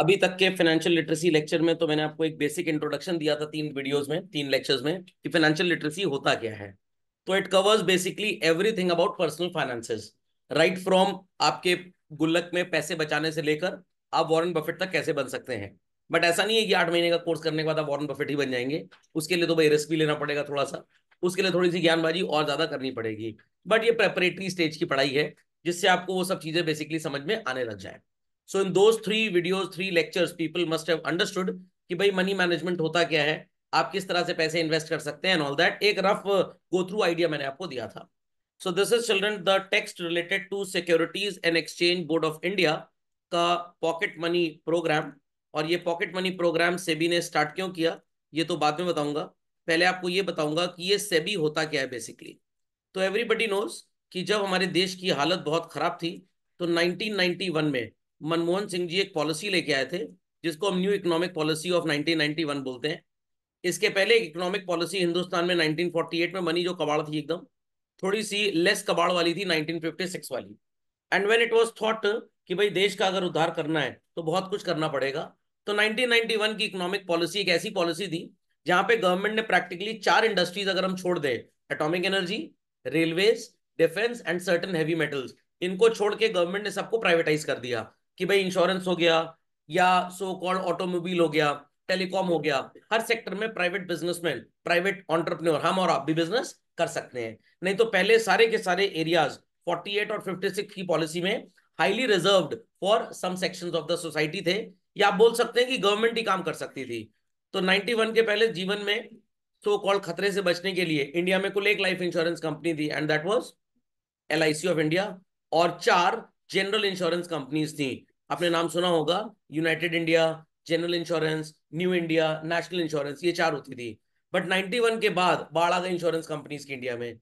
अभी तक के फाइनेंशियल लिटरेसी लेक्चर में तो मैंने आपको एक बेसिक इंट्रोडक्शन दिया था तीन वीडियोस में तीन लेक्चर्स में कि फाइनेंशियल लिटरेसी होता क्या है तो it covers basically everything about personal finances right from आपके गुल्लक में पैसे बचाने से लेकर आप वॉरन बफेट तक कैसे बन सकते हैं बट ऐसा नहीं है कि आठ महीने का कोर्स करने के बाद आप वॉरन बफेट ही बन जाएंगे उसके लिए तो भाई रिस्क भी लेना पड़ेगा थोड़ा सा उसके लिए थोड़ी सी ज्ञानबाजी और ज्यादा करनी पड़ेगी बट ये प्रेपरेटरी स्टेज की पढ़ाई है जिससे आपको वो सब चीजें बेसिकली समझ में आने लग जाए सो इन दो three videos three lectures people must have understood कि भाई मनी मैनेजमेंट होता क्या है आप किस तरह से पैसे इन्वेस्ट कर सकते हैं एंड ऑल दैट एक रफ गो थ्रू आइडिया मैंने आपको दिया था so this is children the text related to Securities and exchange board of India का पॉकेट मनी प्रोग्राम और ये पॉकेट मनी प्रोग्राम सेबी ने स्टार्ट क्यों किया ये तो बाद में बताऊंगा पहले आपको ये बताऊंगा कि ये सेबी होता क्या है बेसिकली तो एवरीबडी नोज कि जब हमारे देश की हालत बहुत खराब थी तो 1991 में मनमोहन सिंह जी एक पॉलिसी लेके आए थे जिसको हम न्यू इकोनॉमिक पॉलिसी ऑफ 1991 बोलते हैं इसके पहले एक इकोनॉमिक पॉलिसी हिंदुस्तान में 1948 में बनी जो कबाड़ थी एकदम थोड़ी सी लेस कबाड़ वाली थी 1956 वाली and when it was thought कि भाई देश का अगर उद्धार करना है तो बहुत कुछ करना पड़ेगा तो नाइनटीन की इकोनॉमिक पॉलिसी एक ऐसी पॉलिसी थी जहां पे गवर्नमेंट ने प्रैक्टिकली चार इंडस्ट्रीज अगर हम छोड़ दें atomic energy railways defence and certain heavy metals इनको छोड़ के गवर्नमेंट ने सबको प्राइवेटाइज कर दिया कि भाई इंश्योरेंस हो गया या सो कॉल्ड ऑटोमोबाइल हो गया टेलीकॉम हो गया हर सेक्टर में प्राइवेट बिजनेसमैन प्राइवेट ऑन्टरप्रनोर हम और आप भी बिजनेस कर सकते हैं नहीं तो पहले सारे के सारे एरियाज 48 और 56 की पॉलिसी में highly reserve for some sections of the society थे या आप बोल सकते हैं कि गवर्नमेंट ही काम कर सकती थी तो 91 के पहले जीवन में सो कॉल कॉल्ड खतरे से बचने के लिए इंडिया में कुल एक लाइफ इंश्योरेंस कंपनी थी and that was L of India और चार जनरल इंश्योरेंस कंपनीज थी आपने नाम सुना होगा United India General Insurance New India National Insurance ये चार होती थी बट 91 के बाद बाढ़ आ गए इंश्योरेंस कंपनीज की इंडिया में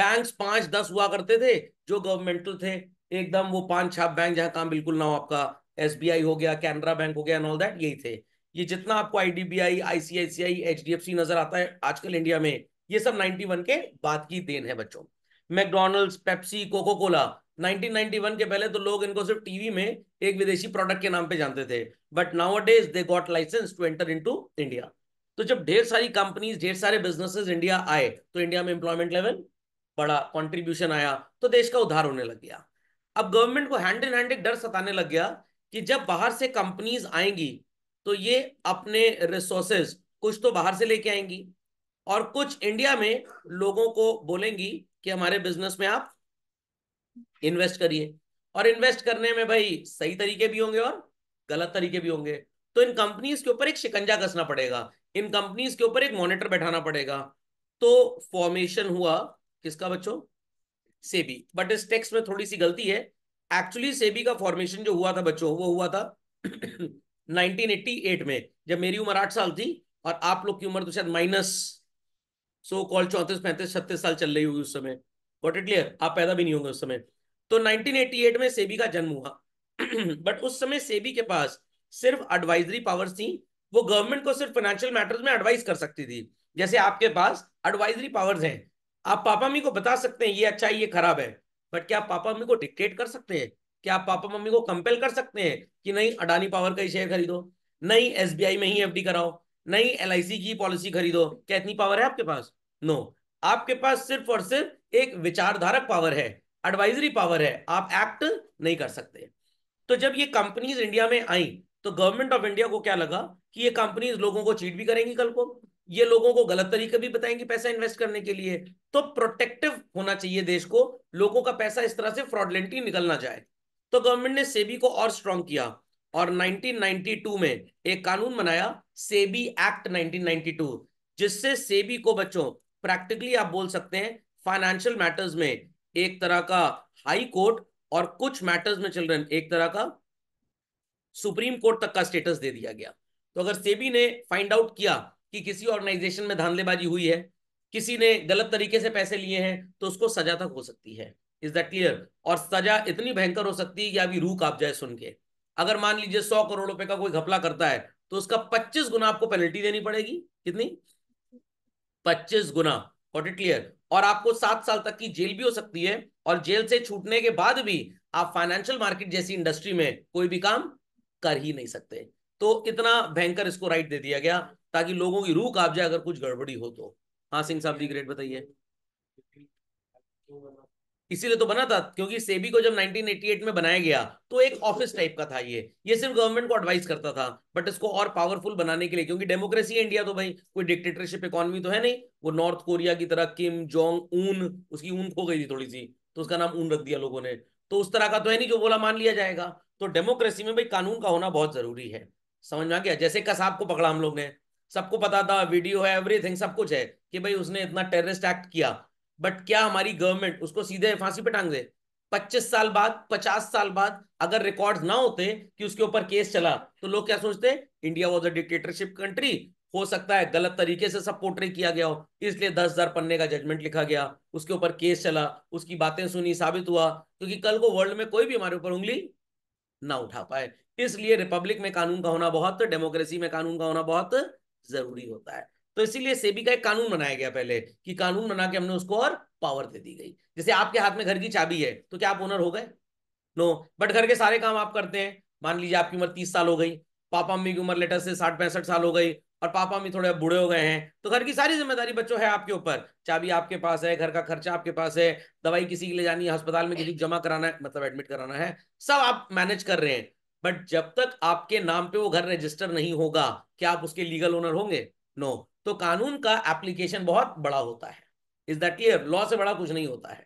बैंक पांच दस हुआ करते थे जो गवर्नमेंटल थे एकदम वो पांच छाप बैंक जहां काम बिल्कुल ना हो आपका एस हो गया कैनरा बैंक हो गया एंड ऑल दैट यही थे ये जितना आपको आईडीबीआई आईसीआईसीआई सी नजर आता है आजकल इंडिया में ये सब 91 के बाद की देन है बच्चों मैकडोनल्ड्स पेप्सी कोको कोला 1991 के पहले तो लोग इनको सिर्फ टीवी में एक विदेशी प्रोडक्ट के नाम पे जानते थे but nowadays they got licence to enter into India तो जब ढेर सारी कंपनीज ढेर सारे बिजनेसेस इंडिया आए तो इंडिया में एम्प्लॉयमेंट लेवल बड़ा कॉन्ट्रीब्यूशन आया तो देश का उधार होने लग गया अब गवर्नमेंट को हैंड इन हैंड एक डर सताने लग गया कि जब बाहर से कंपनीज आएंगी तो ये अपने रिसोर्सेज कुछ तो बाहर से लेके आएंगी और कुछ इंडिया में लोगों को बोलेंगी कि हमारे बिजनेस में आप इन्वेस्ट करिए और इन्वेस्ट करने में भाई सही तरीके भी होंगे और गलत तरीके भी होंगे तो इन कंपनीज के ऊपर एक शिकंजा कसना पड़ेगा इन कंपनीज के ऊपर एक मॉनिटर बैठाना पड़ेगा तो फॉर्मेशन हुआ किसका बच्चों सेबी बट इस टेक्स्ट में थोड़ी सी गलती है एक्चुअली सेबी का फॉर्मेशन जो हुआ था बच्चों वो हुआ था 1988 में जब मेरी उम्र आठ साल थी और आप लोग की उम्र तो शायद माइनस सो कॉल चौंतीस पैंतीस छत्तीस साल चल रही होगी उस समय वॉट इट क्लियर आप पैदा भी नहीं होंगे उस समय तो 1988 में सेबी का जन्म हुआ बट उस समय सेबी के पास सिर्फ एडवाइजरी पावर्स थी वो गवर्नमेंट को सिर्फ फाइनेंशियल मैटर्स में एडवाइस कर सकती थी जैसे आपके पास एडवाइजरी पावर्स हैं आप पापा मम्मी को बता सकते हैं ये अच्छा है ये खराब है बट क्या आप पापा मम्मी को डिक्टेट कर सकते हैं क्या आप पापा मम्मी को कंपेल कर सकते हैं कि नहीं अडानी पावर का ही शेयर खरीदो नहीं एस में ही एफ कराओ नहीं एल की पॉलिसी खरीदो क्या इतनी पावर है आपके पास नो no. आपके पास सिर्फ और सिर्फ एक विचारधारक पावर है एडवाइजरी पावर है आप एक्ट नहीं कर सकते तो जब ये कंपनीज इंडिया में आई तो गवर्नमेंट ऑफ इंडिया को क्या लगा कि ये कंपनीज लोगों को चीट भी करेंगी कल को ये लोगों को गलत तरीके भी बताएंगे पैसा इन्वेस्ट करने के लिए तो प्रोटेक्टिव होना चाहिए देश को लोगों का पैसा इस तरह से फ्रॉडलेंटली निकलना जाए तो गवर्नमेंट ने सेबी को और स्ट्रॉन्ग किया और 1992 में एक कानून बनाया सेबी एक्ट 1992 जिससे सेबी को बच्चों प्रैक्टिकली आप बोल सकते हैं फाइनेंशियल मैटर्स में एक तरह का हाई कोर्ट और कुछ मैटर्स में चिल्ड्रन एक तरह का सुप्रीम कोर्ट तक का स्टेटस दे दिया गया तो अगर सेबी ने फाइंड आउट किया कि किसी ऑर्गेनाइजेशन में धांधलेबाजी हुई है किसी ने गलत तरीके से पैसे लिए हैं तो उसको सजा तक हो सकती है इज दैट क्लियर और सजा इतनी भयंकर हो सकती है कि अभी रूक आप जाए सुन के अगर मान लीजिए सौ करोड़ रुपए का कोई घपला करता है तो उसका पच्चीस गुना आपको पेनल्टी देनी पड़ेगी कितनी पच्चीस गुना वॉट इट क्लियर और आपको सात साल तक की जेल भी हो सकती है और जेल से छूटने के बाद भी आप फाइनेंशियल मार्केट जैसी इंडस्ट्री में कोई भी काम कर ही नहीं सकते तो इतना भयंकर इसको राइट दे दिया गया ताकि लोगों की रूह काप जाए अगर कुछ गड़बड़ी हो तो हाँ सिंह साहब जी ग्रेट बताइए इसीलिए तो बना था क्योंकि सेबी को जब 1988 में बनाया गया तो एक ऑफिस टाइप का था ये ये सिर्फ गवर्नमेंट को एडवाइस करता था बट इसको और पावरफुल बनाने के लिए क्योंकि डेमोक्रेसी है इंडिया तो भाई कोई डिक्टेटरशिप इकोनॉमी तो है नहीं वो नॉर्थ कोरिया की तरह किम जोंग ऊन उसकी ऊन खो गई थी थोड़ी सी तो उसका नाम ऊन रख दिया लोगों ने तो उस तरह का तो है नहीं जो बोला मान लिया जाएगा तो डेमोक्रेसी में भाई कानून का होना बहुत जरूरी है समझ में गया जैसे कसाब को पकड़ा हम लोग ने सबको पता था वीडियो है एवरीथिंग सब कुछ है कि भाई उसने इतना टेररिस्ट एक्ट किया बट क्या हमारी गवर्नमेंट उसको सीधे फांसी पे टांग दे पच्चीस साल बाद पचास साल बाद अगर रिकॉर्ड ना होते कि उसके ऊपर केस चला तो लोग क्या सोचते India was a dictatorship country हो सकता है गलत तरीके से सब पोर्ट्रेट किया गया हो इसलिए दस हजार पन्ने का जजमेंट लिखा गया उसके ऊपर केस चला उसकी बातें सुनी साबित हुआ क्योंकि कल को वर्ल्ड में कोई भी हमारे ऊपर उंगली ना उठा पाए इसलिए रिपब्लिक में कानून का होना बहुत डेमोक्रेसी में कानून का होना बहुत जरूरी होता है तो इसीलिए सेबी का एक कानून बनाया गया पहले कि कानून बना के हमने उसको और पावर दे दी गई जैसे आपके हाथ में घर की चाबी है तो क्या आप ओनर हो गए नो बट घर के सारे काम आप करते हैं मान लीजिए आपकी उम्र तीस साल हो गई पापा मम्मी की उम्र लेटर से साठ पैंसठ साल हो गई और पापा मम्मी थोड़े बूढ़े हो गए हैं तो घर की सारी जिम्मेदारी बच्चों है आपके ऊपर चाबी आपके पास है घर का खर्चा आपके पास है दवाई किसी के लिए जानी है अस्पताल में किसी जमा कराना है मतलब एडमिट कराना है सब आप मैनेज कर रहे हैं बट जब तक आपके नाम पे वो घर रजिस्टर नहीं होगा क्या आप उसके लीगल ओनर होंगे नो no. तो कानून का एप्लीकेशन बहुत बड़ा होता है इज दैट क्लियर लॉ से बड़ा कुछ नहीं होता है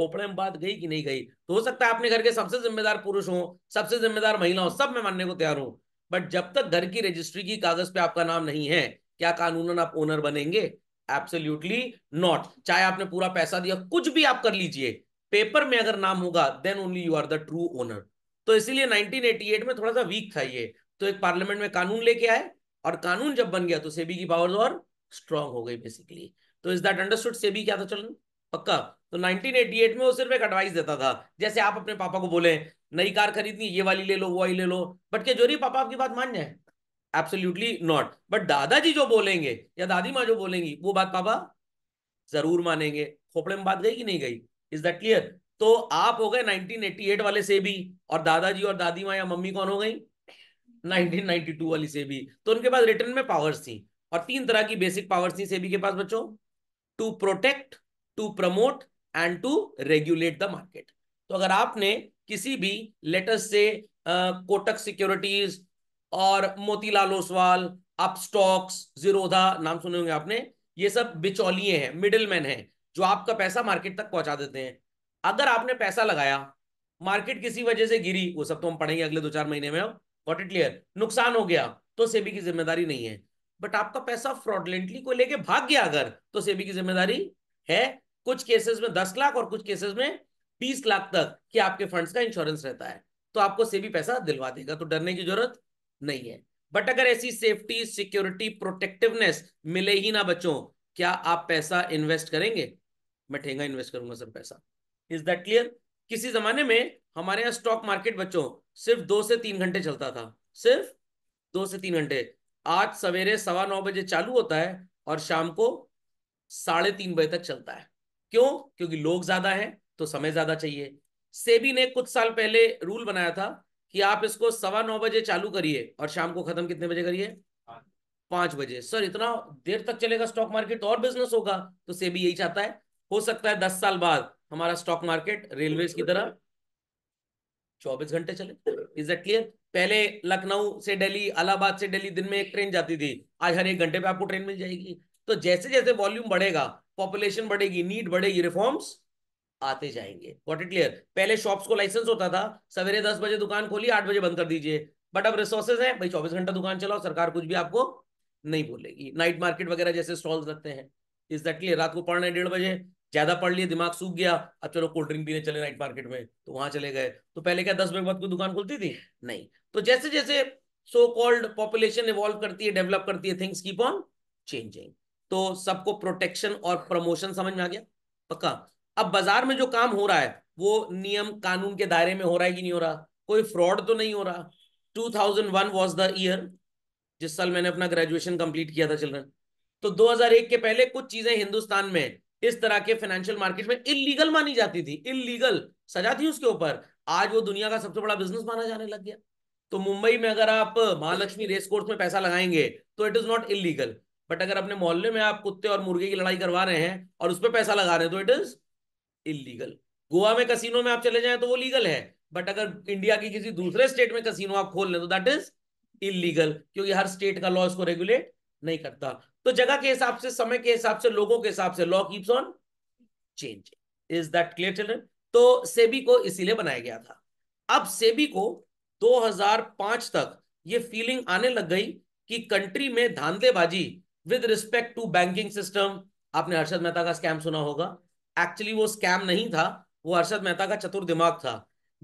खोपड़े में बात गई कि नहीं गई तो हो सकता है अपने घर के सबसे जिम्मेदार पुरुष हो सबसे जिम्मेदार महिला हो सब मैं मानने को तैयार हूं बट जब तक घर की रजिस्ट्री की कागज पे आपका नाम नहीं है क्या कानून आप ओनर बनेंगे एब्सोल्यूटली नॉट चाहे आपने पूरा पैसा दिया कुछ भी आप कर लीजिए पेपर में अगर नाम होगा then only you are the true owner तो इसीलिए 1988 में थोड़ा सा वीक था ये तो एक पार्लियामेंट में कानून लेके आए और कानून जब बन गया तो सेबी की पावर और स्ट्रॉन्ग हो गई बेसिकली तो इज दैट अंडरस्टूड सेबी क्या था चलन पक्का तो 1988 में वो सिर्फ एक एडवाइस देता था जैसे आप अपने पापा को बोले नई कार खरीदनी ये वाली ले लो वो वाली ले लो बट क्या जोरी पापा आपकी बात मान जाए एब्सोल्यूटली नॉट बट दादाजी जो बोलेंगे या दादी माँ जो बोलेंगी वो बात पापा जरूर मानेंगे खोपड़े में बात गई कि नहीं गई इज दैट क्लियर तो आप हो गए 1988 वाले से भी और दादाजी और दादी माँ या मम्मी कौन हो गई 1992 वाली सेबी तो उनके पास रिटर्न में पावर्स थी और तीन तरह की बेसिक पावर्स थी सेबी के पास बच्चों to protect to promote and to regulate the market तो अगर आपने किसी भी लेटर से कोटक सिक्योरिटीज और मोतीलाल ओसवाल अप स्टॉक्स जीरोधा नाम सुने होंगे आपने ये सब बिचौलिए हैं मिडिलमैन हैं जो आपका पैसा मार्केट तक पहुंचा देते हैं अगर आपने पैसा लगाया मार्केट किसी वजह से गिरी वो सब तो हम पढ़ेंगे अगले दो चार महीने में अब वॉट इट क्लियर नुकसान हो गया तो सेबी की जिम्मेदारी नहीं है बट आपका पैसा फ्रॉडलेंटली को लेके भाग गया अगर तो सेबी की जिम्मेदारी है कुछ केसेस में दस लाख और कुछ केसेस में बीस लाख तक कि आपके फंड्स का इंश्योरेंस रहता है तो आपको सेबी पैसा दिलवा देगा तो डरने की जरूरत नहीं है बट अगर ऐसी सेफ्टी सिक्योरिटी प्रोटेक्टिवनेस मिले ही ना बच्चों क्या आप पैसा इन्वेस्ट करेंगे मैं ठेंगा इन्वेस्ट करूंगा सर पैसा इज दैट क्लियर किसी जमाने में हमारे यहाँ स्टॉक मार्केट बच्चों सिर्फ दो से तीन घंटे चलता था सिर्फ दो से तीन घंटे आज सवेरे सवा नौ बजे चालू होता है और शाम को साढ़े तीन बजे तक चलता है क्यों क्योंकि लोग ज्यादा हैं तो समय ज्यादा चाहिए सेबी ने कुछ साल पहले रूल बनाया था कि आप इसको सवा नौ बजे चालू करिए और शाम को खत्म कितने बजे करिए पांच बजे सर इतना देर तक चलेगा स्टॉक मार्केट और बिजनेस होगा तो सेबी यही चाहता है हो सकता है दस साल बाद हमारा स्टॉक मार्केट रेलवे की तरह 24 घंटे चले इज दैट क्लियर पहले लखनऊ से दिल्ली अलाहाबाद से दिल्ली दिन में एक ट्रेन जाती थी आज हर एक घंटे पे आपको ट्रेन मिल जाएगी तो जैसे जैसे वॉल्यूम बढ़ेगा पॉपुलेशन बढ़ेगी नीड बढ़ेगी रिफॉर्म्स आते जाएंगे वॉट इट क्लियर पहले शॉप्स को लाइसेंस होता था सवेरे दस बजे दुकान खोली आठ बजे बंद कर दीजिए बट अब रिसोर्सेज है भाई चौबीस घंटा दुकान चलाओ सरकार कुछ भी आपको नहीं बोलेगी नाइट मार्केट वगैरह जैसे स्टॉल्स रखते हैं इज दैट क्लियर रात को पढ़ना है डेढ़ बजे ज्यादा पढ़ लिए दिमाग सूख गया अब चलो कोल्ड ड्रिंक पीने चले नाइट मार्केट में तो वहां चले गए तो पहले क्या दस बजे बाद कोई दुकान खुलती थी नहीं तो जैसे जैसे सो कॉल्ड पॉपुलेशन इवॉल्व करती है डेवलप करती है थिंग्स कीप ऑन चेंजिंग तो सबको प्रोटेक्शन और प्रमोशन समझ में आ गया पक्का अब बाजार में जो काम हो रहा है वो नियम कानून के दायरे में हो रहा है कि नहीं हो रहा कोई फ्रॉड तो नहीं हो रहा 2001 वाज द ईयर जिस साल मैंने अपना ग्रेजुएशन कंप्लीट किया था चिल्ड्रन तो 2001 के पहले कुछ चीजें हिंदुस्तान में इस तरह के फाइनेंशियल मार्केट में इलीगल मानी जाती थी इलीगल सजा थी उसके ऊपर आज वो दुनिया का सबसे बड़ा बिजनेस माना जाने लग गया तो मुंबई में अगर आप महालक्ष्मी रेस कोर्स में पैसा लगाएंगे तो it is not illegal but अगर अपने मोहल्ले में आप कुत्ते और मुर्गे की लड़ाई करवा रहे हैं और उस पर पैसा लगा रहे हैं तो इट इज इलीगल गोवा में कसिनो में आप चले जाए तो वो लीगल है बट अगर इंडिया की किसी दूसरे स्टेट में कसिनो आप खोल लें तो दैट इज इलीगल क्योंकि हर स्टेट का लॉ इसको रेगुलेट नहीं करता तो जगह के हिसाब से समय के हिसाब से लोगों के हिसाब से law keeps on change is that clear children तो सेबी को इसीलिए बनाया गया था अब सेबी को 2005 तक ये फीलिंग आने लग गई कि कंट्री में धांधलेबाजी with respect to banking system आपने हर्षद मेहता का स्कैम सुना होगा एक्चुअली वो स्कैम नहीं था वो हर्षद मेहता का चतुर दिमाग था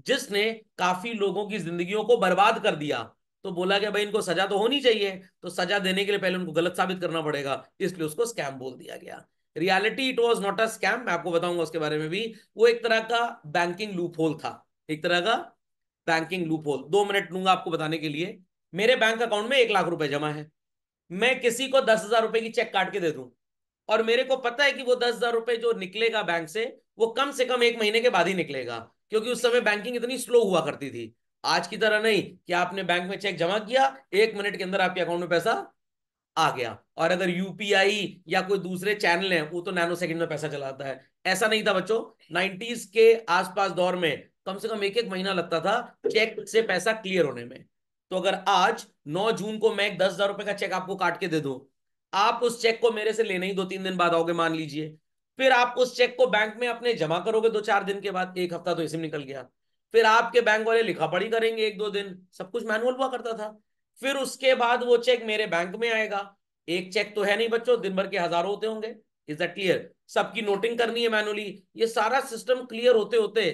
जिसने काफी लोगों की जिंदगियों को बर्बाद कर दिया तो बोला गया भाई इनको सजा तो होनी चाहिए तो सजा देने के लिए पहले उनको गलत साबित करना पड़ेगा इसलिए उसको स्कैम बोल दिया गया reality it was not a scam मैं आपको बताऊंगा उसके बारे में भी वो एक तरह का बैंकिंग लूप होल था एक तरह का बैंकिंग लूप होल दो मिनट लूंगा आपको बताने के लिए मेरे बैंक अकाउंट में एक लाख रुपए जमा है मैं किसी को दस हजार रुपए की चेक काट के दे दूं और मेरे को पता है कि वो दस हजार रुपए जो निकलेगा बैंक से वो कम से कम एक महीने के बाद ही निकलेगा क्योंकि उस समय बैंकिंग इतनी स्लो हुआ करती थी आज की तरह नहीं कि आपने बैंक में चेक जमा किया एक मिनट के अंदर आपके अकाउंट में पैसा आ गया और अगर यूपीआई या कोई दूसरे चैनल है वो तो नैनो सेकंड में पैसा चलाता है ऐसा नहीं था बच्चों नाइनटीज के आसपास दौर में कम से कम एक एक महीना लगता था चेक से पैसा क्लियर होने में तो अगर आज 9 जून को मैं दस हजार रुपए का चेक आपको काट के दे दू आप उस चेक को मेरे से लेने ही दो तीन दिन बाद आओगे मान लीजिए फिर आप उस चेक को बैंक में अपने जमा करोगे दो चार दिन के बाद एक हफ्ता तो इसी में निकल गया फिर आपके बैंक वाले लिखा पढ़ी करेंगे एक दो दिन सब कुछ मैनुअल हुआ करता था फिर उसके बाद वो चेक मेरे बैंक में आएगा एक चेक तो है नहीं बच्चों दिन भर के हजारों होते होंगे इज दट क्लियर सबकी नोटिंग करनी है मैनुअली ये सारा सिस्टम क्लियर होते होते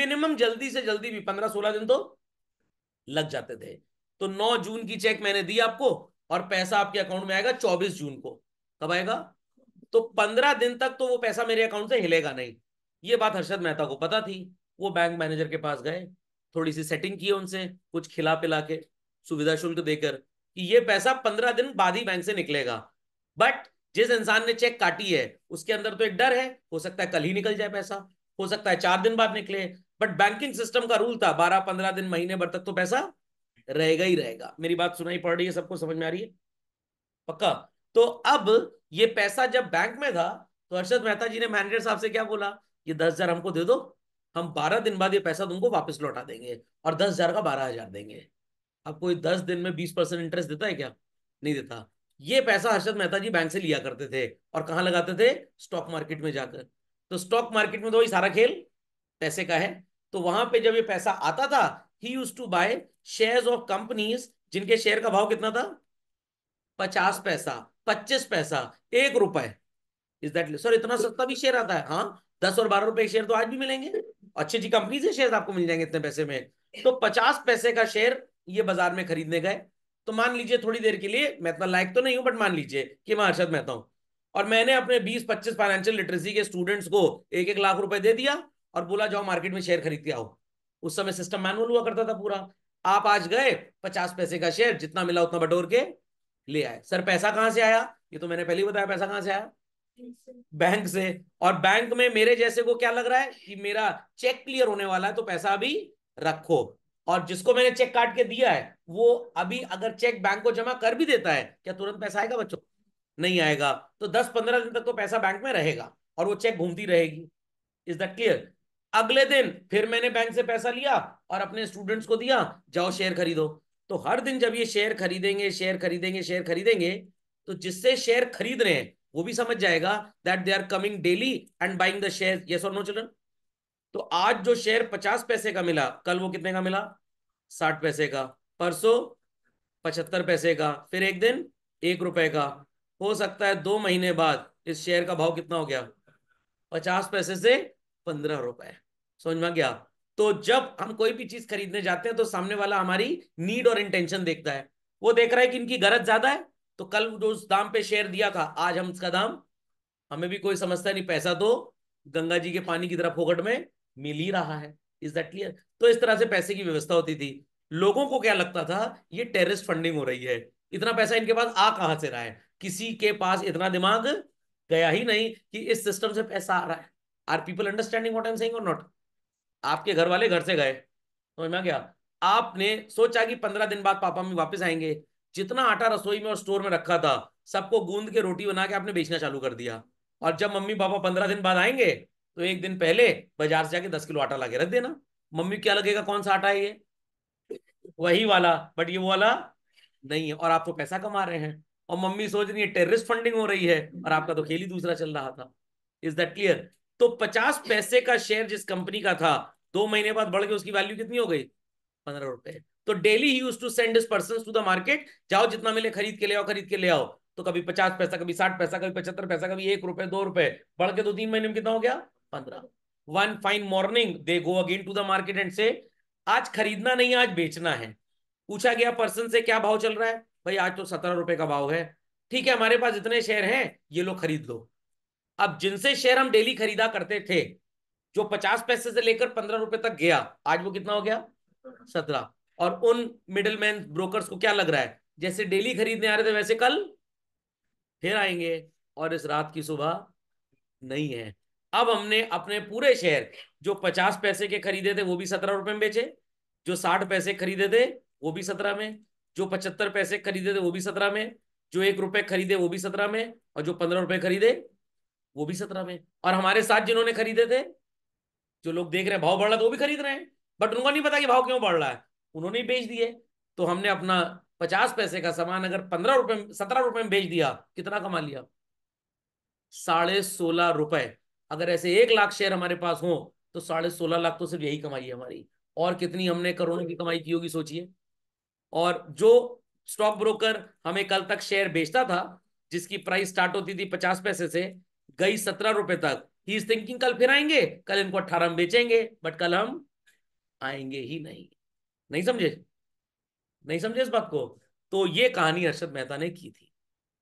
मिनिमम जल्दी से जल्दी भी पंद्रह सोलह दिन तो लग जाते थे तो नौ जून की चेक मैंने दी आपको और पैसा आपके अकाउंट में आएगा चौबीस जून को कब आएगा तो पंद्रह दिन तक तो वो पैसा मेरे अकाउंट से हिलेगा नहीं ये बात हर्षद मेहता को पता थी वो बैंक मैनेजर के पास गए थोड़ी सी सेटिंग की उनसे कुछ खिला पिला के सुविधा शुल्क देकर कि ये पैसा पंद्रह दिन बाद ही बैंक से निकलेगा बट जिस इंसान ने चेक काटी है उसके अंदर तो एक डर है हो सकता है कल ही निकल जाए पैसा हो सकता है चार दिन बाद निकले बट बैंकिंग सिस्टम का रूल था बारह पंद्रह दिन महीने भर तक तो पैसा रहेगा ही रहेगा मेरी बात सुनाई पड़ रही है सबको समझ में आ रही है पक्का तो अब ये पैसा जब बैंक में था तो हर्षद मेहता जी ने मैनेजर साहब से क्या बोला ये दस हजार हमको दे दो हम बारह दिन बाद ये पैसा तुमको वापस लौटा देंगे और दस हजार का बारह हजार देंगे अब कोई दस दिन में बीस परसेंट इंटरेस्ट देता है क्या नहीं देता ये पैसा हर्षद मेहता जी बैंक से लिया करते थे और कहाँ लगाते थे स्टॉक मार्केट में जाकर तो स्टॉक मार्केट में तो वही सारा खेल पैसे का है तो वहां पे जब ये पैसा आता था ही use to buy share of companies जिनके शेयर का भाव कितना था पचास पैसा पच्चीस पैसा एक रुपए इज दैट सर इतना सस्ता भी शेयर आता है हाँ दस और बारह रुपए के शेयर तो आज भी मिलेंगे अच्छी अच्छी कंपनी से शेयर आपको मिल जाएंगे इतने पैसे में तो पचास पैसे का शेयर ये बाजार में खरीदने गए तो मान लीजिए थोड़ी देर के लिए मैं इतना लायक तो नहीं हूं बट मान लीजिए कि मैं हर्षद मेहता हूं और मैंने अपने बीस पच्चीस फाइनेंशियल लिटरेसी के स्टूडेंट्स को एक एक लाख रुपए दे दिया और बोला जाओ मार्केट में शेयर खरीद के आओ उस समय सिस्टम मैनुअल हुआ करता था पूरा आप आज गए पचास पैसे का शेयर जितना मिला उतना बटोर के ले आए सर पैसा कहां से आया ये तो मैंने पहले ही बताया पैसा कहां से आया बैंक से और बैंक में मेरे जैसे को क्या लग रहा है कि मेरा चेक क्लियर होने वाला है तो पैसा अभी रखो और जिसको मैंने चेक काट के दिया है वो अभी अगर चेक बैंक को जमा कर भी देता है क्या तुरंत पैसा आएगा बच्चों नहीं आएगा तो दस पंद्रह दिन तक तो पैसा बैंक में रहेगा और वो चेक घूमती रहेगी इज दट क्लियर अगले दिन फिर मैंने बैंक से पैसा लिया और अपने स्टूडेंट्स को दिया जाओ शेयर खरीदो तो हर दिन जब ये शेयर खरीदेंगे शेयर खरीदेंगे शेयर खरीदेंगे तो जिससे शेयर खरीद रहे हैं वो भी समझ जाएगा that they are coming daily and buying the share yes और नो चिल्ड्रन तो आज जो शेयर पचास पैसे का मिला कल वो कितने का मिला साठ पैसे का परसों पचहत्तर पैसे का फिर एक दिन एक रुपए का हो सकता है दो महीने बाद इस शेयर का भाव कितना हो गया पचास पैसे से पंद्रह रुपए समझ में गया तो जब हम कोई भी चीज खरीदने जाते हैं तो सामने वाला हमारी नीड और इंटेंशन देखता है वो देख रहा है कि इनकी गरज ज्यादा है तो कल जो उस दाम पे शेयर दिया था आज हम उसका दाम हमें भी कोई समझता नहीं पैसा तो गंगा जी के पानी की तरह फोकट में मिल ही रहा है इज दैट क्लियर तो इस तरह से पैसे की व्यवस्था होती थी लोगों को क्या लगता था ये टेररिस्ट फंडिंग हो रही है इतना पैसा इनके पास आ कहां से रहा है किसी के पास इतना दिमाग गया ही नहीं कि इस सिस्टम से पैसा आ रहा है are people understanding what I am saying और नॉट आपके घर वाले घर से गए समझ में क्या आपने सोचा कि पंद्रह दिन बाद पापा में वापस आएंगे जितना आटा रसोई में और स्टोर में रखा था सबको गूंद के रोटी बना के आपने बेचना चालू कर दिया और जब मम्मी पापा पंद्रह दिन बाद आएंगे तो एक दिन पहले बाजार से जाके दस किलो आटा लाके रख देना मम्मी क्या लगेगा कौन सा आटा है ये वही वाला बट ये वाला नहीं है और आप तो पैसा कमा रहे हैं और मम्मी सोच रही है टेररिस्ट फंडिंग हो रही है और आपका तो खेल ही दूसरा चल रहा था इज दैट क्लियर तो पचास पैसे का शेयर जिस कंपनी का था दो महीने बाद बढ़ के उसकी वैल्यू कितनी हो गई पंद्रह रुपए तो डेली ही use to send this person to the market जाओ जितना मिले खरीद के ले आओ खरीद के ले आओ तो कभी पचास पैसा कभी साठ पैसा कभी पचहत्तर पैसा कभी एक रुपए दो रुपए बढ़ के दो तीन महीने में कितना हो गया पंद्रह one fine morning they go again to the market and से आज खरीदना नहीं आज बेचना है पूछा गया पर्सन से क्या भाव चल रहा है भाई आज तो सत्रह रुपए का भाव है ठीक है हमारे पास इतने शेयर हैं ये लो खरीद लो अब जिनसे शेयर हम डेली खरीदा करते थे जो पचास पैसे से लेकर पंद्रह रुपए तक गया आज वो कितना हो गया सत्रह और उन मिडलमैन ब्रोकर्स को क्या लग रहा है जैसे डेली खरीदने आ रहे थे वैसे कल फिर आएंगे और इस रात की सुबह नहीं है अब हमने अपने पूरे शेयर जो पचास पैसे के खरीदे थे वो भी सत्रह रुपए में बेचे जो साठ पैसे खरीदे थे वो भी सत्रह में जो पचहत्तर पैसे खरीदे थे वो भी सत्रह में जो एक रुपए खरीदे वो भी सत्रह में और जो पंद्रह रुपए खरीदे वो भी सत्रह में और हमारे साथ जिन्होंने खरीदे थे जो लोग देख रहे हैं भाव बढ़ रहा था तो वो भी खरीद रहे हैं बट उनको नहीं पता कि भाव क्यों बढ़ रहा है उन्होंने बेच दिए तो हमने अपना पचास पैसे का सामान अगर पंद्रह रुपए सत्रह रुपए में बेच दिया कितना कमा लिया साढ़े सोलह रुपए अगर ऐसे एक लाख शेयर हमारे पास हो तो साढ़े सोलह लाख तो सिर्फ यही कमाई है हमारी और कितनी हमने करोड़ों की कमाई की होगी सोचिए और जो स्टॉक ब्रोकर हमें कल तक शेयर बेचता था जिसकी प्राइस स्टार्ट होती थी पचास पैसे से गई सत्रह रुपए तक ही इज थिंकिंग कल फिर आएंगे कल इनको अट्ठारह में बेचेंगे बट कल हम आएंगे ही नहीं नहीं समझे नहीं समझे इस बात को तो ये कहानी हर्षद मेहता ने की थी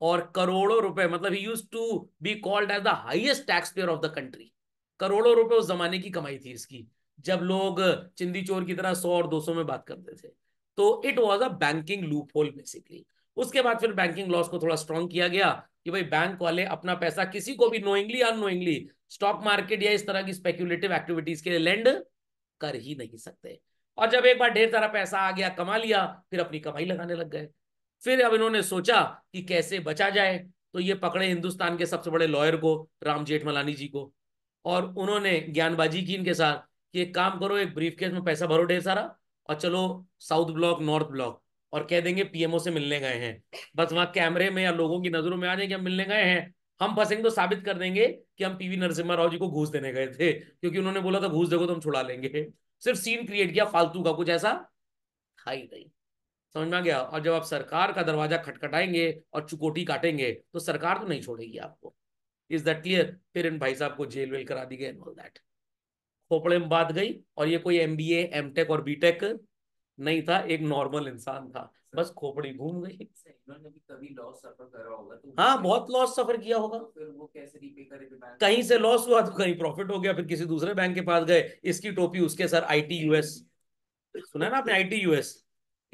और करोड़ों रुपए मतलब he use to be called as the highest tax payer of the country करोड़ों रुपए उस जमाने की कमाई थी इसकी जब लोग चिंदी चोर की तरह सौ और दो सौ में बात करते थे तो it was a banking loophole basically उसके बाद फिर बैंकिंग लॉस को थोड़ा स्ट्रॉन्ग किया गया कि भाई बैंक वाले अपना पैसा किसी को भी नोइंगली अनोइंगली स्टॉक मार्केट या इस तरह की स्पेक्यूलेटिव एक्टिविटीज के लिए लैंड कर ही नहीं सकते और जब एक बार ढेर सारा पैसा आ गया कमा लिया फिर अपनी कमाई लगाने लग गए फिर अब इन्होंने सोचा कि कैसे बचा जाए तो ये पकड़े हिंदुस्तान के सबसे बड़े लॉयर को राम जेठमलानी जी को और उन्होंने ज्ञानबाजी की इनके साथ कि एक काम करो एक ब्रीफ में पैसा भरो ढेर सारा और चलो साउथ ब्लॉक नॉर्थ ब्लॉक और कह देंगे पीएमओ से मिलने गए हैं बस वहां कैमरे में या लोगों की नजरों में आ जाए कि हम मिलने गए हैं हम फंसेंगे तो साबित कर देंगे कि हम पीवी नरसिम्हा राव जी को घूस देने गए थे क्योंकि उन्होंने बोला था घूस देखो तो हम छुड़ा लेंगे सिर्फ सीन क्रिएट किया फालतू का कुछ ऐसा था ही नहीं समझ में आ गया और जब आप सरकार का दरवाजा खटखटाएंगे और चुकोटी काटेंगे तो सरकार तो नहीं छोड़ेगी आपको इज दैट क्लियर फिर इन भाई साहब को जेल वेल करा दी गई एंड ऑल दैट खोपड़े में बात गई और ये कोई एम बी एम टेक और बीटेक नहीं था एक नॉर्मल इंसान था बस खोपड़ी घूम गई तो हाँ बहुत लॉस सफर किया होगा तो कहीं से लॉस हुआ तो कहीं प्रॉफिट हो गया फिर किसी दूसरे बैंक के पास गए इसकी टोपी उसके सर आईटी यूएस सुना ना आपने आईटी यूएस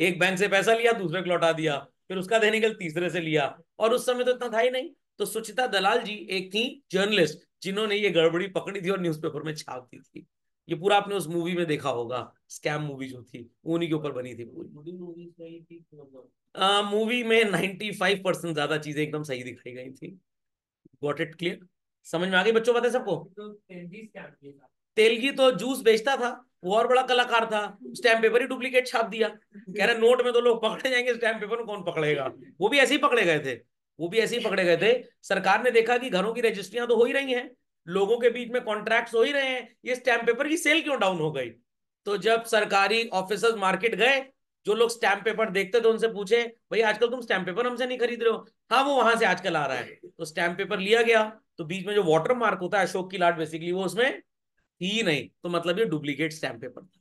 एक बैंक से पैसा लिया दूसरे को लौटा दिया फिर उसका देने के लिए तीसरे से लिया और उस समय तो इतना था ही नहीं तो सुचिता दलाल जी एक थी जर्नलिस्ट जिन्होंने ये गड़बड़ी पकड़ी थी और न्यूज़पेपर में छाप दी थी ये पूरा आपने उस मूवी में देखा होगा स्कैम मूवी जो थी उन्हीं के ऊपर बनी थी पूरी मूवी में नाइनटी फाइव परसेंट ज्यादा चीजें एकदम सही दिखाई गई थी वॉट इट क्लियर समझ में आ गई बच्चों पता सबको तेलगी तो जूस तो बेचता था वो और बड़ा कलाकार था स्टैम्प पेपर ही डुप्लीकेट छाप दिया कह रहे नोट में तो लोग पकड़े जाएंगे स्टैम्प पेपर में कौन पकड़ेगा वो भी ऐसे ही पकड़े गए थे वो भी ऐसे ही पकड़े गए थे सरकार ने देखा कि घरों की रजिस्ट्रियां तो हो ही रही हैं लोगों के बीच में कॉन्ट्रैक्ट हो ही रहे हैं ये स्टैम्प पेपर की सेल क्यों डाउन हो गई तो जब सरकारी ऑफिसर्स मार्केट गए जो लोग स्टैम्प पेपर देखते थे उनसे पूछे भाई आजकल तुम स्टैम्प पेपर हमसे नहीं खरीद रहे हो हाँ वो वहां से आजकल आ रहा है तो स्टैम्प पेपर लिया गया तो बीच में जो वाटर मार्क होता है अशोक की लाट बेसिकली वो उसमें ही नहीं तो मतलब ये डुप्लीकेट स्टैम्प पेपर था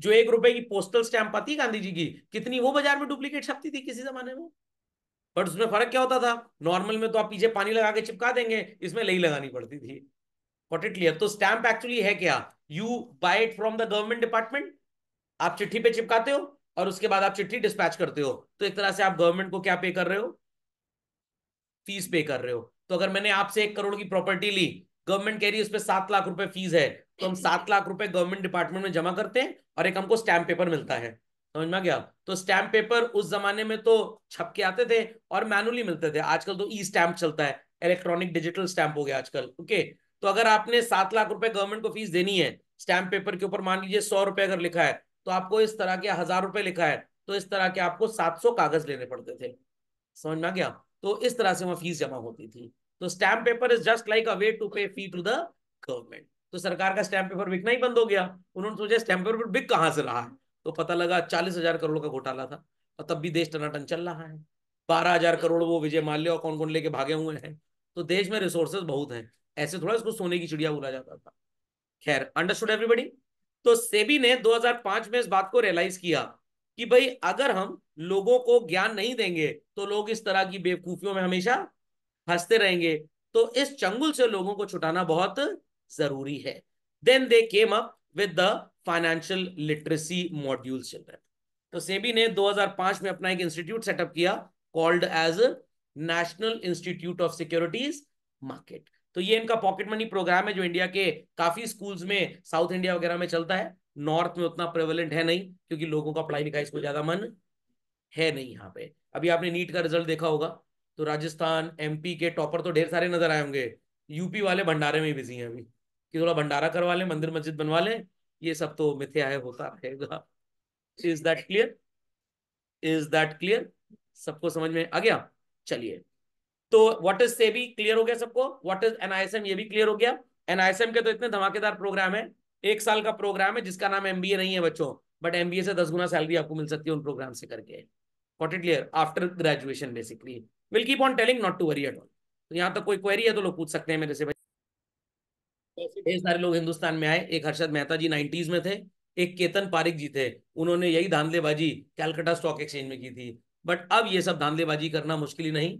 जो एक रुपए की पोस्टल स्टैंप आती गांधी जी की कितनी वो बाजार में डुप्लीकेट छपती थी किसी जमाने में बट उसमें फर्क क्या होता था नॉर्मल में तो आप पीछे पानी लगा के चिपका देंगे इसमें लई लगानी पड़ती थी गॉट इट क्लियर तो स्टैंप एक्चुअली है क्या you buy it from the government department आप चिट्ठी पे चिपकाते हो और उसके बाद आप चिट्ठी डिस्पैच करते हो तो एक तरह से आप गवर्नमेंट को क्या पे कर रहे हो फीस पे कर रहे हो तो अगर मैंने आपसे एक करोड़ की प्रॉपर्टी ली गवर्नमेंट कह रही है उस पर सात लाख रुपए फीस है तो हम सात लाख रुपए गवर्नमेंट डिपार्टमेंट में जमा करते हैं और एक हमको स्टैम्प पेपर मिलता है समझ में गया तो स्टैम्प पेपर उस जमाने में तो छप के आते थे और मैनुअली मिलते थे आजकल तो ई स्टैम्प चलता है इलेक्ट्रॉनिक डिजिटल स्टैम्प हो गया आजकल ओके okay? तो अगर आपने सात लाख रुपए गवर्नमेंट को फीस देनी है स्टैम्प पेपर के ऊपर मान लीजिए सौ रुपए अगर लिखा है तो आपको इस तरह के हजार रुपए लिखा है तो इस तरह के आपको सात सौ कागज लेने पड़ते थे समझ में क्या गया तो इस तरह से वहां फीस जमा होती थी तो stamp paper is just like a way to pay fee to the government तो सरकार का स्टैम्प पेपर बिकना ही बंद हो गया उन्होंने सोचा स्टैम्प पेपर बिक कहां से रहा है तो पता लगा चालीस हजार करोड़ का घोटाला था और तब भी देश टनाटन चल रहा है बारह हजार करोड़ वो विजय माल्या और कौन कौन लेके भागे हुए हैं तो देश में रिसोर्सेज बहुत हैं ऐसे थोड़ा उसको सोने की चिड़िया बोला जाता था खैर अंडरस्टूड एवरीबडी तो सेबी ने 2005 में इस बात को रियलाइज किया कि भाई अगर हम लोगों को ज्ञान नहीं देंगे तो लोग इस तरह की बेवकूफियों में हमेशा हंसते रहेंगे तो इस चंगुल से लोगों को छुटाना बहुत जरूरी है then they came up with the financial literacy module children तो सेबी ने 2005 में अपना एक इंस्टीट्यूट सेटअप किया called as national institute of securities market तो ये इनका पॉकेट मनी प्रोग्राम है जो इंडिया के काफी स्कूल्स में साउथ इंडिया वगैरह में चलता है नॉर्थ में उतना प्रेवलेंट है नहीं क्योंकि लोगों का पढ़ाई लिखाई इसको ज्यादा मन है नहीं यहाँ पे अभी आपने नीट का रिजल्ट देखा होगा तो राजस्थान एमपी के टॉपर तो ढेर सारे नजर आए होंगे यूपी वाले भंडारे में बिजी हैं अभी कि थोड़ा भंडारा करवा लें मंदिर मस्जिद बनवा लें ये सब तो मिथ्या है होता रहेगा is that clear is that clear सबको समझ में आ गया चलिए तो व्हाट इज सेबी क्लियर हो गया सबको व्हाट इज एनआईएसएम ये भी क्लियर हो गया एनआईएसएम के तो इतने धमाकेदार प्रोग्राम है एक साल का प्रोग्राम है जिसका नाम एमबीए नहीं है बच्चों बट एमबीए से दस गुना सैलरी आपको मिल सकती है उन प्रोग्राम से करके what it clear after graduation basically will keep on telling not to worry at all तो यहाँ तक कोई क्वेरी है तो लोग पूछ सकते हैं मेरे से भाई ढेर सारे लोग हिंदुस्तान में आए एक हर्षद मेहता जी नाइनटीज में थे एक केतन पारिक जी थे उन्होंने यही धांधलेबाजी कैलकाटा स्टॉक एक्सचेंज में की थी बट अब ये सब धांधलेबाजी करना मुश्किल ही नहीं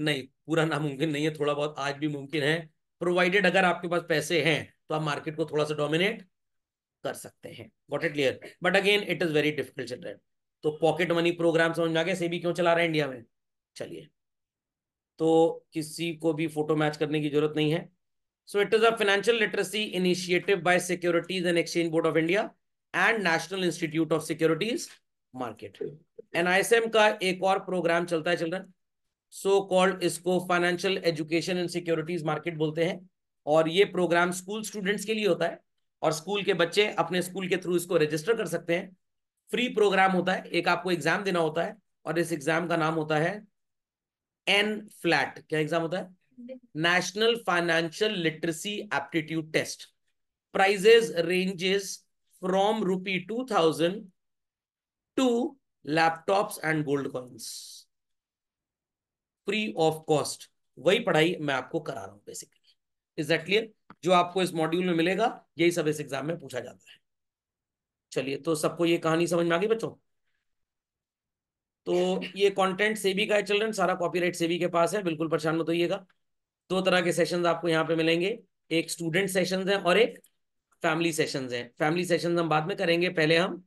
नहीं पूरा नामुमकिन नहीं है थोड़ा बहुत आज भी मुमकिन है प्रोवाइडेड अगर आपके पास पैसे हैं तो आप मार्केट को थोड़ा सा डोमिनेट कर सकते हैं what it clear but again it is very difficult children तो पॉकेट मनी प्रोग्राम समझ में आ गया सेबी क्यों चला रहा है इंडिया में चलिए तो किसी को भी फोटो मैच करने की जरूरत नहीं है so it is a financial literacy initiative by securities and exchange board of India and national institute of securities market NISM का एक और प्रोग्राम चलता है चिल्ड्रन सो कॉल्ड इसको financial education and securities market बोलते हैं और ये प्रोग्राम स्कूल स्टूडेंट्स के लिए होता है और स्कूल के बच्चे अपने स्कूल के थ्रू इसको रजिस्टर कर सकते हैं फ्री प्रोग्राम होता है एक आपको एग्जाम देना होता है और इस एग्जाम का नाम होता है एन फ्लैट क्या एग्जाम होता है national financial literacy aptitude test prizes ranges from rupee two thousand to laptops and gold coins free of cost वही पढ़ाई मैं आपको करा रहा हूं बेसिकली इज दैट क्लियर जो आपको इस मॉड्यूल में मिलेगा यही सब इस एग्जाम में पूछा जाता है चलिए तो सबको ये कहानी समझ में आ गई बच्चों तो ये कंटेंट सेबी का है चिल्ड्रन सारा कॉपीराइट सेबी के पास है बिल्कुल परेशान मत होइएगा दो तरह के सेशंस आपको यहाँ पे मिलेंगे एक स्टूडेंट सेशंस हैं और एक फैमिली सेशंस हैं फैमिली सेशंस हम बाद में करेंगे पहले हम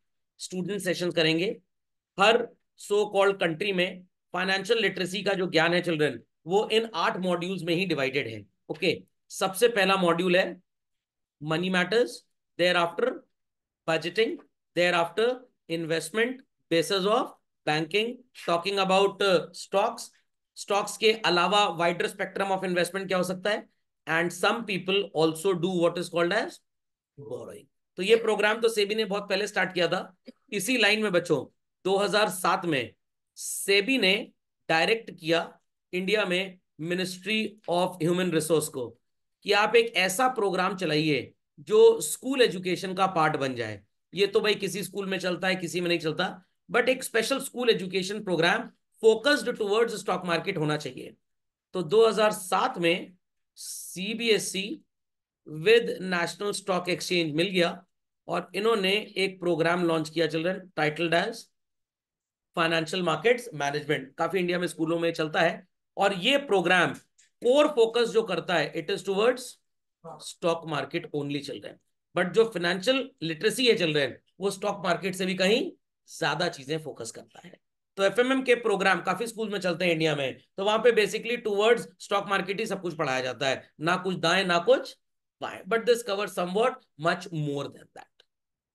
स्टूडेंट सेशंस करेंगे हर सो कॉल्ड कंट्री में फाइनेंशियल लिटरेसी का जो ज्ञान है चिल्ड्रन वो इन आठ मॉड्यूल्स में ही डिवाइडेड है ओके okay. सबसे पहला मॉड्यूल है money matters thereafter budgeting thereafter investment basis of banking talking about stocks stocks के अलावा वाइडर स्पेक्ट्रम ऑफ इन्वेस्टमेंट क्या हो सकता है and some people also do what is called as borrowing तो ये प्रोग्राम तो सेबी ने बहुत पहले स्टार्ट किया था इसी लाइन में बच्चों 2007 में सेबी ने डायरेक्ट किया इंडिया में मिनिस्ट्री ऑफ ह्यूमन रिसोर्स को कि आप एक ऐसा प्रोग्राम चलाइए जो स्कूल एजुकेशन का पार्ट बन जाए ये तो भाई किसी स्कूल में चलता है किसी में नहीं चलता बट एक special school education program focused towards stock market होना चाहिए तो 2007 में CBSE with national stock exchange मिल गया और इन्होंने एक प्रोग्राम लॉन्च किया children titled as financial markets management काफी इंडिया में स्कूलों में चलता है और ये प्रोग्राम कोर फोकस जो करता है it is towards stock market only चल रहे हैं बट जो फाइनेंशियल लिटरेसी है चल रहे हैं वो स्टॉक मार्केट से भी कहीं ज्यादा चीजें फोकस करता है तो एफ के प्रोग्राम काफी स्कूल में चलते हैं इंडिया में तो वहां पे बेसिकली टूवर्ड्स स्टॉक मार्केट ही सब कुछ पढ़ाया जाता है ना कुछ दाएं ना कुछ बाएं but this cover somewhat much more than that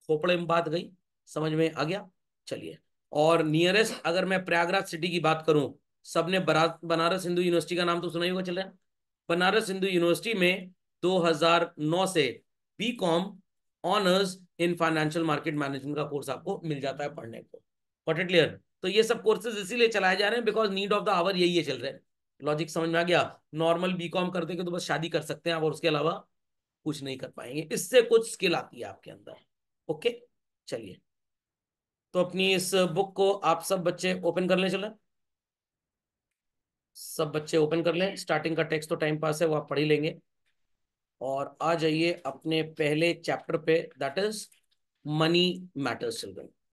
खोपड़े में बात गई समझ में आ गया चलिए और नियरेस्ट अगर मैं प्रयागराज सिटी की बात करूं सबने बनारस हिंदू यूनिवर्सिटी का नाम तो सुना ही होगा चल रहा है बनारस हिंदू यूनिवर्सिटी में 2009 से B Com honours in financial market management का कोर्स आपको मिल जाता है पढ़ने को वॉट इट क्लियर तो ये सब कोर्सेज इसीलिए चलाए जा रहे हैं because need of the hour यही है चल रहे हैं लॉजिक समझ में आ गया नॉर्मल बी कॉम करते तो बस शादी कर सकते हैं आप और उसके अलावा कुछ नहीं कर पाएंगे इससे कुछ स्किल आती है आपके अंदर ओके चलिए तो अपनी इस बुक को आप सब बच्चे ओपन कर लें चलें सब बच्चे ओपन कर लें स्टार्टिंग का टेक्स्ट तो टाइम पास है वो आप पढ़ ही लेंगे और आ जाइए अपने पहले चैप्टर पे that is money matters children